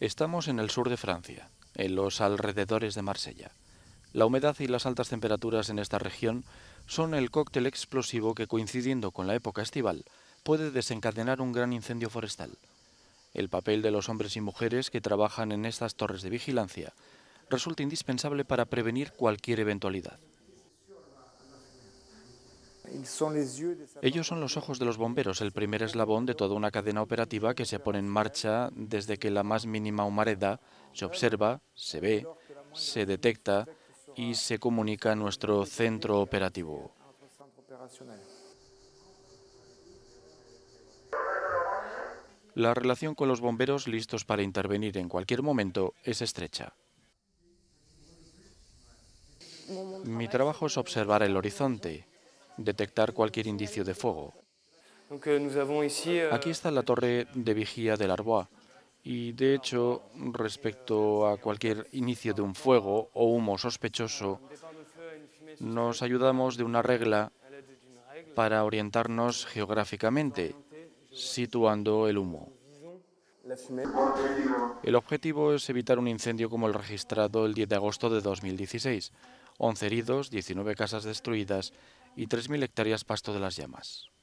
Estamos en el sur de Francia, en los alrededores de Marsella. La humedad y las altas temperaturas en esta región son el cóctel explosivo que, coincidiendo con la época estival, puede desencadenar un gran incendio forestal. El papel de los hombres y mujeres que trabajan en estas torres de vigilancia resulta indispensable para prevenir cualquier eventualidad. Ellos son los ojos de los bomberos, el primer eslabón de toda una cadena operativa que se pone en marcha desde que la más mínima humareda se observa, se ve, se detecta y se comunica a nuestro centro operativo. La relación con los bomberos listos para intervenir en cualquier momento es estrecha. Mi trabajo es observar el horizonte, detectar cualquier indicio de fuego. Euh, euh, Aquí está la torre de vigía del Arbois. Y de hecho, respecto a cualquier inicio de un fuego o humo sospechoso, nos ayudamos de una regla para orientarnos geográficamente, situando el humo. El objetivo es evitar un incendio como el registrado el 10 de agosto de 2016, 11 heridos, 19 casas destruidas y 3.000 hectáreas pasto de las llamas.